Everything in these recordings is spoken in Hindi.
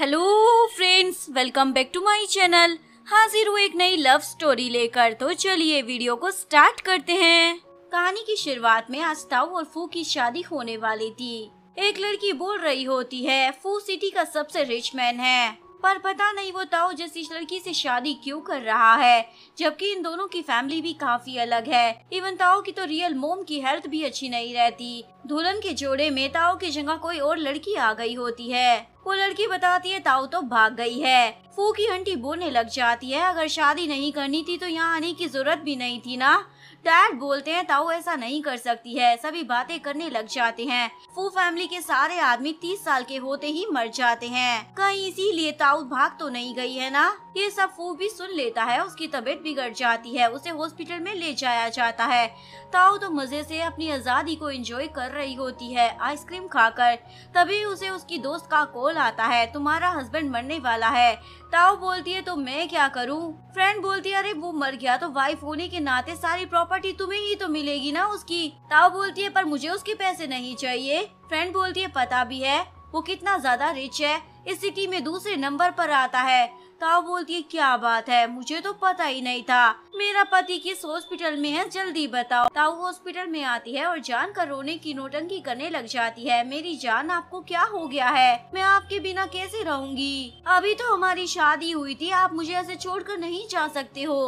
Hello friends welcome back to my channel हाजिर हूँ एक नई लव स्टोरी लेकर तो चलिए वीडियो को स्टार्ट करते हैं कहानी की शुरुआत में आस्ताव और फू की शादी होने वाली थी एक लड़की बोल रही होती है फू सिटी का सबसे रिच मैन है पर पता नहीं वो ताओ जैसी लड़की से शादी क्यों कर रहा है जबकि इन दोनों की फैमिली भी काफी अलग है इवन ताओ की तो रियल मोम की हेल्थ भी अच्छी नहीं रहती दुल्हन के जोड़े में ताओ की जगह कोई और लड़की आ गई होती है वो लड़की बताती है ताऊ तो भाग गई है फू की हंटी बोलने लग जाती है अगर शादी नहीं करनी थी तो यहाँ आने की जरूरत भी नहीं थी ना डैड बोलते हैं ताऊ ऐसा नहीं कर सकती है सभी बातें करने लग जाते हैं फू फैमिली के सारे आदमी तीस साल के होते ही मर जाते हैं कहीं इसीलिए ताऊ भाग तो नहीं गई है ना ये सब फू भी सुन लेता है उसकी तबीयत बिगड़ जाती है उसे हॉस्पिटल में ले जाया जाता है ताऊ तो मजे से अपनी आजादी को एंजॉय कर रही होती है आइसक्रीम खाकर तभी उसे उसकी दोस्त का कॉल आता है तुम्हारा हस्बैंड मरने वाला है ताऊ बोलती है तो मैं क्या करूँ फ्रेंड बोलती है अरे वो मर गया तो वाइफ होने के नाते सारी प्रॉपर्टी प्रॉपर्टी तुम्हें ही तो मिलेगी ना उसकी ताओ बोलती है पर मुझे उसके पैसे नहीं चाहिए फ्रेंड बोलती है पता भी है वो कितना ज्यादा रिच है इस सिटी में दूसरे नंबर पर आता है तब बोलती है क्या बात है मुझे तो पता ही नहीं था मेरा पति किस हॉस्पिटल में है जल्दी बताओ तब हॉस्पिटल में आती है और जान का रोने की नोटंकी करने लग जाती है मेरी जान आपको क्या हो गया है मैं आपके बिना कैसे रहूंगी अभी तो हमारी शादी हुई थी आप मुझे ऐसे छोड़ कर नहीं जा सकते हो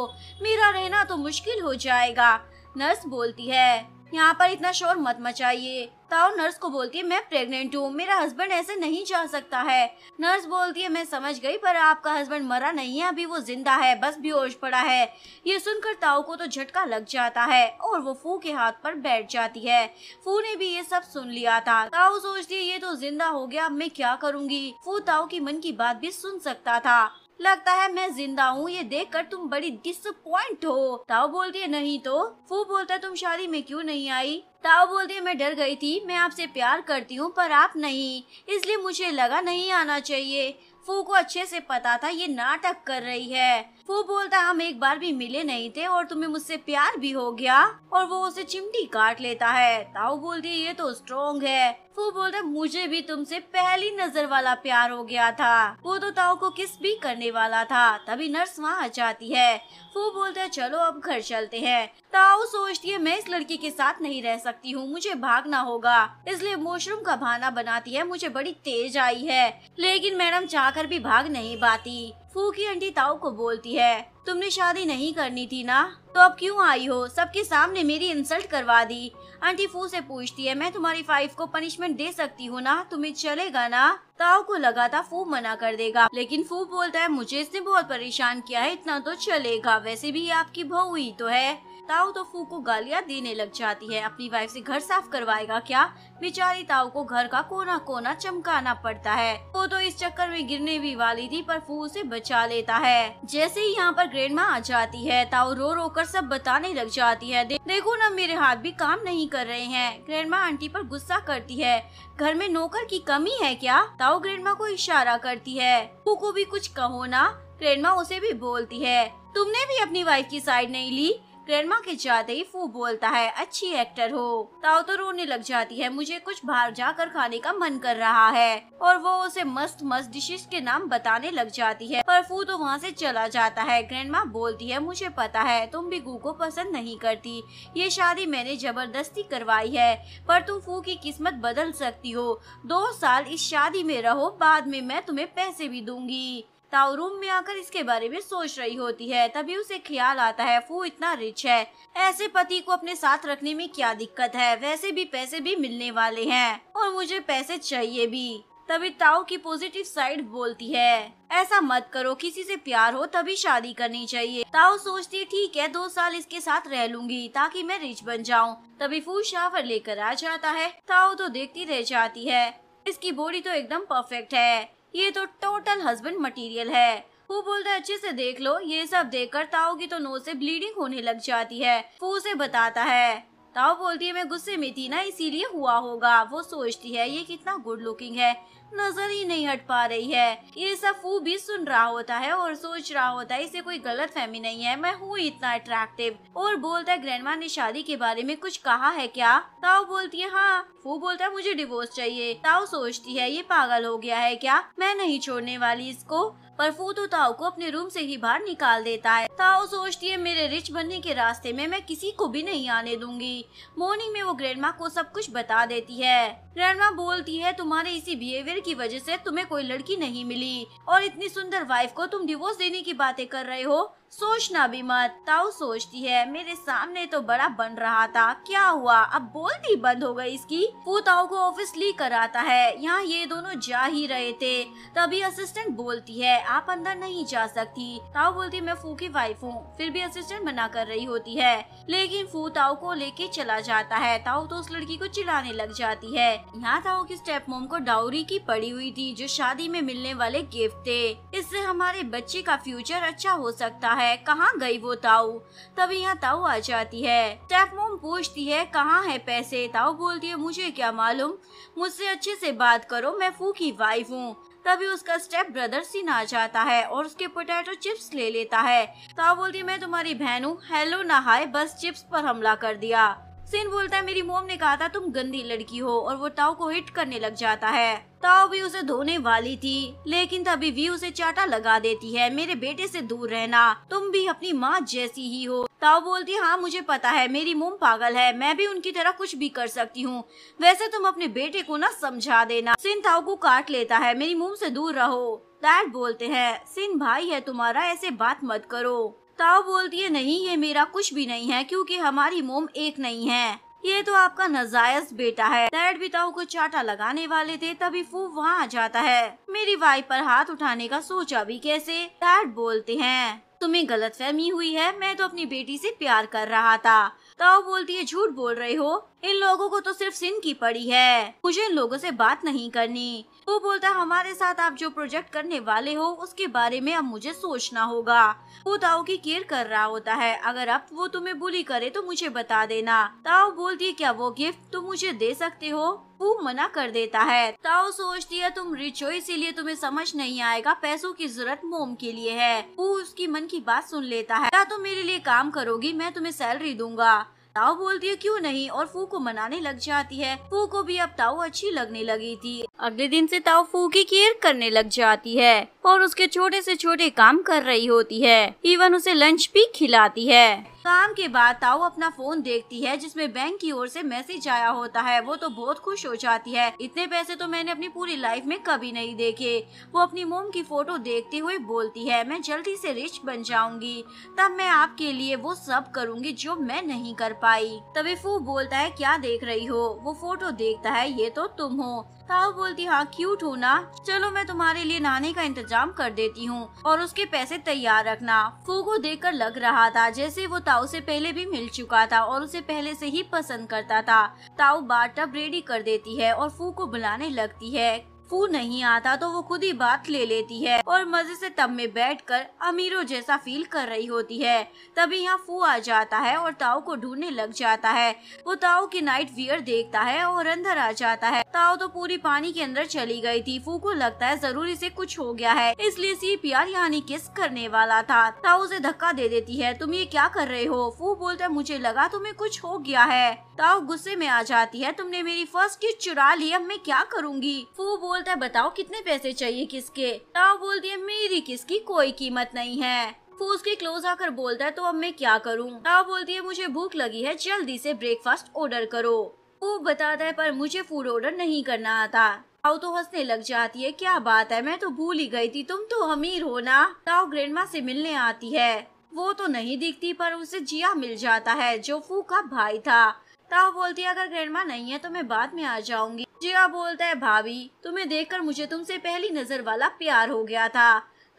मेरा रहना तो मुश्किल हो जाएगा नर्स बोलती है यहाँ पर इतना शोर मत मचाइए ताओ नर्स को बोलती है मैं प्रेग्नेंट हूँ मेरा हस्बैंड ऐसे नहीं जा सकता है नर्स बोलती है मैं समझ गई पर आपका हस्बैंड मरा नहीं है अभी वो जिंदा है बस बेहोश पड़ा है ये सुनकर ताओ को तो झटका लग जाता है और वो फू के हाथ पर बैठ जाती है फू ने भी ये सब सुन लिया था ताओ सोचती है ये तो जिंदा हो गया अब मैं क्या करूँगी फू ताओ की मन की बात भी सुन सकता था लगता है मैं जिंदा हूँ ये देख कर तुम बड़ी डिसअपॉइंट हो ताओ बोलती है नहीं तो फू बोलता है तुम शादी में क्यों नहीं आई ताओ बोलती है मैं डर गई थी मैं आपसे प्यार करती हूँ पर आप नहीं इसलिए मुझे लगा नहीं आना चाहिए फू को अच्छे से पता था ये नाटक कर रही है वो बोलता है हम एक बार भी मिले नहीं थे और तुम्हें मुझसे प्यार भी हो गया और वो उसे चिमटी काट लेता है ताऊ बोलती है ये तो स्ट्रोंग है वो बोलता है मुझे भी तुमसे पहली नजर वाला प्यार हो गया था वो तो ताऊ को किस भी करने वाला था तभी नर्स वहाँ आ जाती है वो बोलता है चलो अब घर चलते हैं ताऊ सोचती है मैं इस लड़की के साथ नहीं रह सकती हूँ मुझे भागना होगा इसलिए मशरूम का बहाना बनाती है मुझे बड़ी तेज आई है लेकिन मैडम कर भी भाग नहीं पाती फूकी आंटी ताऊ को बोलती है तुमने शादी नहीं करनी थी ना तो अब क्यों आई हो सबके सामने मेरी इंसल्ट करवा दी आंटी फू से पूछती है मैं तुम्हारी फाइफ को पनिशमेंट दे सकती हूँ ना तुम्हें चलेगा ना ताऊ को लगा था फू मना कर देगा लेकिन फू बोलता है मुझे इसने बहुत परेशान किया है इतना तो चलेगा वैसे भी आपकी बहू ही तो है ताऊ तो फू को गालियाँ देने लग जाती है अपनी वाइफ से घर साफ करवाएगा क्या बेचारी ताऊ को घर का कोना कोना चमकाना पड़ता है वो तो इस चक्कर में गिरने भी वाली थी पर फू उसे बचा लेता है जैसे ही यहाँ पर ग्रैंड माँ आ जाती है ताऊ रो रो कर सब बताने लग जाती है दे, देखो ना मेरे हाथ भी काम नहीं कर रहे हैं ग्रैंड माँ आंटी पर गुस्सा करती है घर में नौकर की कमी है क्या ताऊ ग्रैंड माँ को इशारा करती है फू को भी कुछ कहो ना ग्रैंड माँ उसे भी बोलती है तुमने भी अपनी वाइफ की साइड नहीं ली ग्रैंडमा के जाते ही फू बोलता है अच्छी एक्टर हो ताओ तो रोने लग जाती है मुझे कुछ बाहर जाकर खाने का मन कर रहा है और वो उसे मस्त मस्त डिशेस के नाम बताने लग जाती है पर फू तो वहाँ से चला जाता है ग्रैंड बोलती है मुझे पता है तुम भी गू को पसंद नहीं करती ये शादी मैंने जबरदस्ती करवाई है पर तुम फू की किस्मत बदल सकती हो दो साल इस शादी में रहो बाद में मैं तुम्हें पैसे भी दूंगी ताओ रूम में आकर इसके बारे में सोच रही होती है तभी उसे ख्याल आता है फू इतना रिच है ऐसे पति को अपने साथ रखने में क्या दिक्कत है वैसे भी पैसे भी मिलने वाले हैं और मुझे पैसे चाहिए भी तभी ताओ की पॉजिटिव साइड बोलती है ऐसा मत करो किसी से प्यार हो तभी शादी करनी चाहिए ताओ सोचती है ठीक है दो साल इसके साथ रह लूंगी ताकि मैं रिच बन जाऊं तभी फू शावर लेकर आ जाता है ताओ तो देखती रह जाती है इसकी बॉडी तो एकदम परफेक्ट है ये तो टोटल हस्बैंड मटेरियल है वो बोलता है अच्छे से देख लो ये सब देखकर ताओ की तो नोज से ब्लीडिंग होने लग जाती है वो उसे बताता है ताओ बोलती है मैं गुस्से में थी ना इसीलिए हुआ होगा वो सोचती है ये कितना गुड लुकिंग है नजर ही नहीं हट पा रही है ये सब फू भी सुन रहा होता है और सोच रहा होता है इसे कोई गलत फहमी नहीं है मैं हूँ इतना अट्रैक्टिव और बोलता है ग्रैंडमा ने शादी के बारे में कुछ कहा है क्या ताओ बोलती है हाँ फू बोलता है मुझे डिवोर्स चाहिए ताओ सोचती है ये पागल हो गया है क्या मैं नहीं छोड़ने वाली इसको पर फूतू ताओ को अपने रूम से ही बाहर निकाल देता है ताओ सोचती है मेरे रिच बनने के रास्ते में मैं किसी को भी नहीं आने दूंगी मॉर्निंग में वो ग्रैंडमा को सब कुछ बता देती है ग्रैंडमा बोलती है तुम्हारे इसी बिहेवियर की वजह से तुम्हें कोई लड़की नहीं मिली और इतनी सुंदर वाइफ को तुम डिवोर्स देने की बातें कर रहे हो सोचना भी मत ताऊ सोचती है मेरे सामने तो बड़ा बन रहा था क्या हुआ अब बोलती बंद हो गई इसकी वो ताऊ को ऑफिस ली आता है यहाँ ये दोनों जा ही रहे थे तभी असिस्टेंट बोलती है आप अंदर नहीं जा सकती ताऊ बोलती मैं फू की वाइफ हूँ फिर भी असिस्टेंट मना कर रही होती है लेकिन फू ताऊ को लेके चला जाता है ताऊ तो उस लड़की को चिल्लाने लग जाती है यहाँ ताऊ की स्टेप मोम को डाउरी की पड़ी हुई थी जो शादी में मिलने वाले गिफ्ट थे इससे हमारे बच्चे का फ्यूचर अच्छा हो सकता है कहाँ गई वो ताऊ तभी यहाँ ताऊ आ जाती है स्टेप मोम पूछती है कहाँ है पैसे ताऊ बोलती है मुझे क्या मालूम मुझसे अच्छे से बात करो मैं फू की वाइफ हूँ तभी उसका स्टेप ब्रदर सीन आ जाता है और उसके पोटैटो चिप्स ले लेता है ताऊ बोलती है मैं तुम्हारी बहन हूँ हेलो ना हाय बस चिप्स पर हमला कर दिया सिन बोलता है मेरी मोम ने कहा था तुम गंदी लड़की हो और वो ताओ को हिट करने लग जाता है ताओ भी उसे धोने वाली थी लेकिन तभी भी उसे चाटा लगा देती है मेरे बेटे से दूर रहना तुम भी अपनी माँ जैसी ही हो ताओ बोलती है हाँ मुझे पता है मेरी मोम पागल है मैं भी उनकी तरह कुछ भी कर सकती हूँ वैसे तुम अपने बेटे को ना समझा देना सिन ताओ को काट लेता है मेरी मोम से दूर रहो डैड बोलते हैं सिन भाई है तुम्हारा ऐसे बात मत करो ताओ बोलती है नहीं ये मेरा कुछ भी नहीं है क्योंकि हमारी मोम एक नहीं है ये तो आपका नजायज बेटा है डैड भी ताऊ को चाटा लगाने वाले थे तभी फू वहाँ आ जाता है मेरी वाइफ पर हाथ उठाने का सोचा भी कैसे डैड बोलते हैं तुम्हें गलत फहमी हुई है मैं तो अपनी बेटी से प्यार कर रहा था तो बोलती है झूठ बोल रहे हो इन लोगों को तो सिर्फ सिंह की पड़ी है मुझे इन लोगों से बात नहीं करनी वो बोलता है हमारे साथ आप जो प्रोजेक्ट करने वाले हो उसके बारे में अब मुझे सोचना होगा वो ताओ की केयर कर रहा होता है अगर अब वो तुम्हें बुली करे तो मुझे बता देना ताओ बोलती है क्या वो गिफ्ट तुम मुझे दे सकते हो वो मना कर देता है ताओ सोचती है तुम रिच हो इसीलिए तुम्हें समझ नहीं आएगा पैसों की जरूरत मोम के लिए है वो उसकी मन की बात सुन लेता है क्या तुम मेरे लिए काम करोगी मैं तुम्हें सैलरी दूंगा ताओ बोलती है क्यों नहीं और फू को मनाने लग जाती है फू को भी अब ताऊ अच्छी लगने लगी थी अगले दिन से ताओ फू की केयर करने लग जाती है और उसके छोटे से छोटे काम कर रही होती है इवन उसे लंच भी खिलाती है काम के बाद ताऊ अपना फोन देखती है जिसमें बैंक की ओर से मैसेज आया होता है वो तो बहुत खुश हो जाती है इतने पैसे तो मैंने अपनी पूरी लाइफ में कभी नहीं देखे वो अपनी मोम की फोटो देखते हुए बोलती है मैं जल्दी से रिच बन जाऊंगी तब मैं आपके लिए वो सब करूंगी जो मैं नहीं कर पाई तभी फू बोलता है क्या देख रही हो वो फोटो देखता है ये तो तुम हो ताऊ बोलती हाँ क्यूट हो ना चलो मैं तुम्हारे लिए नहाने का इंतजाम कर देती हूँ और उसके पैसे तैयार रखना फू को देख कर लग रहा था जैसे वो ताऊ ताओ से पहले भी मिल चुका था और उसे पहले से ही पसंद करता था ताऊ बार टब रेडी कर देती है और फू को बुलाने लगती है फू नहीं आता तो वो खुद ही बात ले लेती है और मजे से तब में बैठकर अमीरों जैसा फील कर रही होती है तभी यहाँ फू आ जाता है और ताओ को ढूंढने लग जाता है वो ताओ की नाइट वियर देखता है और अंदर आ जाता है ताओ तो पूरी पानी के अंदर चली गयी थी फू को लगता है जरूरी ऐसी कुछ हो गया है इसलिए सी प्यार यानी किस करने वाला था ताओ उसे धक्का दे देती है तुम ये क्या कर रहे हो फू बोलता है मुझे लगा तुम्हें कुछ हो गया है ताओ गुस्से में आ जाती है तुमने मेरी फर्स्ट किट चुरा ली अब मैं क्या करूँगी फू बोल बोलता है बताओ कितने पैसे चाहिए किसके ताओ बोलती है मेरी किसकी कोई कीमत नहीं है फूस के क्लोज आकर बोलता है तो अब मैं क्या करूं? ताओ बोलती है मुझे भूख लगी है जल्दी से ब्रेकफास्ट ऑर्डर करो वो बताता है पर मुझे फूड ऑर्डर नहीं करना आता ताओ तो हंसने लग जाती है क्या बात है मैं तो भूल ही गई थी तुम तो अमीर हो ना ताओ ग्रैंडमा से मिलने आती है वो तो नहीं दिखती पर उसे जिया मिल जाता है जो फू का भाई था ताओ बोलती है अगर माँ नहीं है तो मैं बाद में आ जाऊंगी जिया बोलता है भाभी तुम्हें देखकर मुझे तुमसे पहली नजर वाला प्यार हो गया था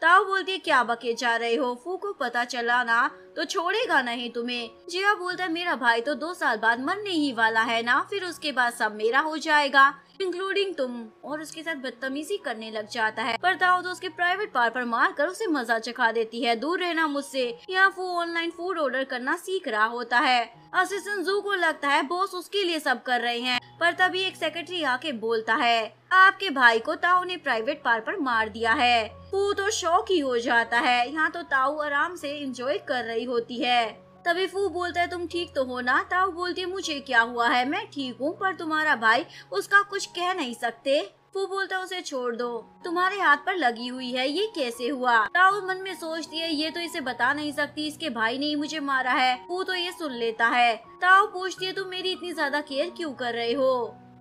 ताओ बोलती है क्या बके जा रहे हो फू को पता चला ना तो छोड़ेगा नहीं तुम्हें जिया बोलता है मेरा भाई तो दो साल बाद मरने ही वाला है ना फिर उसके बाद सब मेरा हो जाएगा इंक्लूडिंग तुम और उसके साथ बदतमीजी करने लग जाता है पर ताऊ तो उसके प्राइवेट पार पर मार कर उसे मजा चखा देती है दूर रहना मुझसे यहाँ फू ऑनलाइन फूड ऑर्डर करना सीख रहा होता है असिस्टेंट जू को लगता है बॉस उसके लिए सब कर रहे हैं पर तभी एक सेक्रेटरी आके बोलता है आपके भाई को ताऊ ने प्राइवेट पार पर मार दिया है फू तो शौक ही हो जाता है यहाँ तो ताऊ आराम से एंजॉय कर रही होती है तभी फू बोलता है तुम ठीक तो हो ना ताऊ बोलती है मुझे क्या हुआ है मैं ठीक हूँ पर तुम्हारा भाई उसका कुछ कह नहीं सकते फू बोलता है उसे छोड़ दो तुम्हारे हाथ पर लगी हुई है ये कैसे हुआ राहुल मन में सोचती है ये तो इसे बता नहीं सकती इसके भाई ने ही मुझे मारा है फू तो ये सुन लेता है ताओ पूछती है तुम मेरी इतनी ज्यादा केयर क्यों कर रहे हो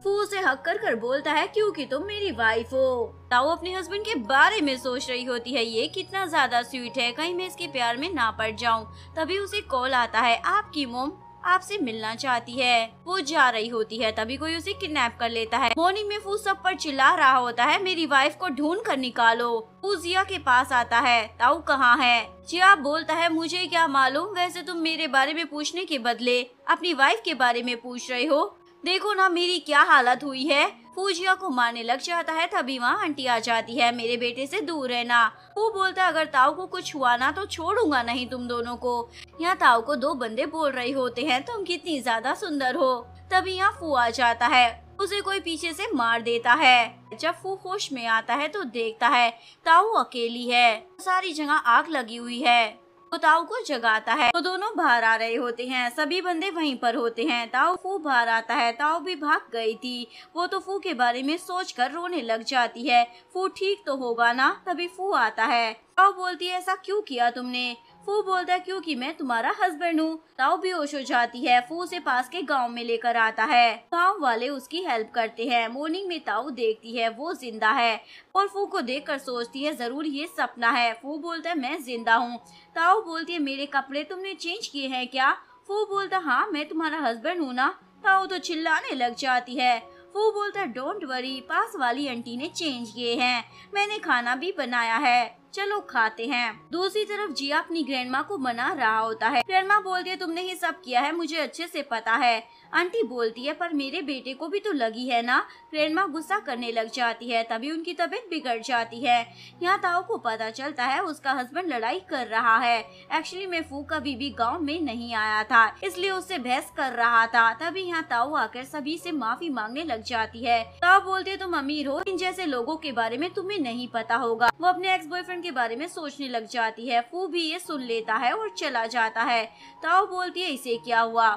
फू उसे हक कर कर बोलता है क्योंकि तुम मेरी वाइफ हो ताओ अपने हस्बैंड के बारे में सोच रही होती है ये कितना ज्यादा स्वीट है कहीं मैं इसके प्यार में ना पड़ जाऊं तभी उसे कॉल आता है आपकी मोम आपसे मिलना चाहती है वो जा रही होती है तभी कोई उसे किडनैप कर लेता है मोर्निंग में फूस सब पर चिल्ला रहा होता है मेरी वाइफ को ढूंढ कर निकालो वो जिया के पास आता है ताऊ कहाँ है जिया बोलता है मुझे क्या मालूम वैसे तुम मेरे बारे में पूछने के बदले अपनी वाइफ के बारे में पूछ रहे हो देखो ना मेरी क्या हालत हुई है पूजिया को मारने लग जाता है तभी वहाँ आंटी आ जाती है मेरे बेटे से दूर रहना वो बोलता अगर ताऊ को कुछ हुआ ना तो छोड़ूंगा नहीं तुम दोनों को यहाँ ताऊ को दो बंदे बोल रहे होते हैं तुम कितनी ज्यादा सुंदर हो तभी यहाँ फू आ जाता है उसे कोई पीछे से मार देता है जब फू होश में आता है तो देखता है ताऊ अकेली है सारी जगह आग लगी हुई है वो ताऊ को जगाता है वो तो दोनों बाहर आ रहे होते हैं सभी बंदे वहीं पर होते हैं ताऊ फू बाहर आता है ताऊ भी भाग गई थी वो तो फू के बारे में सोच कर रोने लग जाती है फू ठीक तो होगा ना तभी फू आता है ताऊ बोलती है ऐसा क्यों किया तुमने फू बोलता है क्योंकि मैं तुम्हारा हस्बैंड हूँ ताओ होश हो जाती है फू उसे पास के गांव में लेकर आता है गांव वाले उसकी हेल्प करते हैं मॉर्निंग में ताऊ देखती है वो जिंदा है और फू को देखकर सोचती है जरूर ये सपना है फू बोलता है मैं जिंदा हूँ ताऊ बोलती है मेरे कपड़े तुमने चेंज किए हैं क्या फू बोलता हाँ मैं तुम्हारा हस्बैंड हूँ ना ताऊ तो चिल्लाने लग जाती है फू बोलता डोंट वरी पास वाली आंटी ने चेंज किए हैं मैंने खाना भी बनाया है चलो खाते हैं दूसरी तरफ जिया अपनी ग्रैंड को मना रहा होता है ग्रैंडमा बोलती है तुमने ये सब किया है मुझे अच्छे से पता है आंटी बोलती है पर मेरे बेटे को भी तो लगी है ना ग्रैंड गुस्सा करने लग जाती है तभी उनकी तबीयत बिगड़ जाती है यहाँ ताओ को पता चलता है उसका हस्बैंड लड़ाई कर रहा है एक्चुअली मेफू कभी भी गाँव में नहीं आया था इसलिए उससे बहस कर रहा था तभी यहाँ ताओ आकर सभी से माफी मांगने लग जाती है ताओ बोलते तुम अमीर हो इन जैसे लोगो के बारे में तुम्हें नहीं पता होगा वो अपने एक्स बॉयफ्रेंड के बारे में सोचने लग जाती है फू भी ये सुन लेता है और चला जाता है ताओ बोलती है इसे क्या हुआ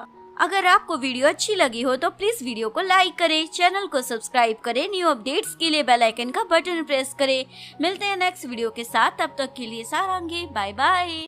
अगर आपको वीडियो अच्छी लगी हो तो प्लीज वीडियो को लाइक करें चैनल को सब्सक्राइब करें न्यू अपडेट्स के लिए बेल आइकन का बटन प्रेस करें मिलते हैं नेक्स्ट वीडियो के साथ तब तक के लिए सारांगे बाय बाय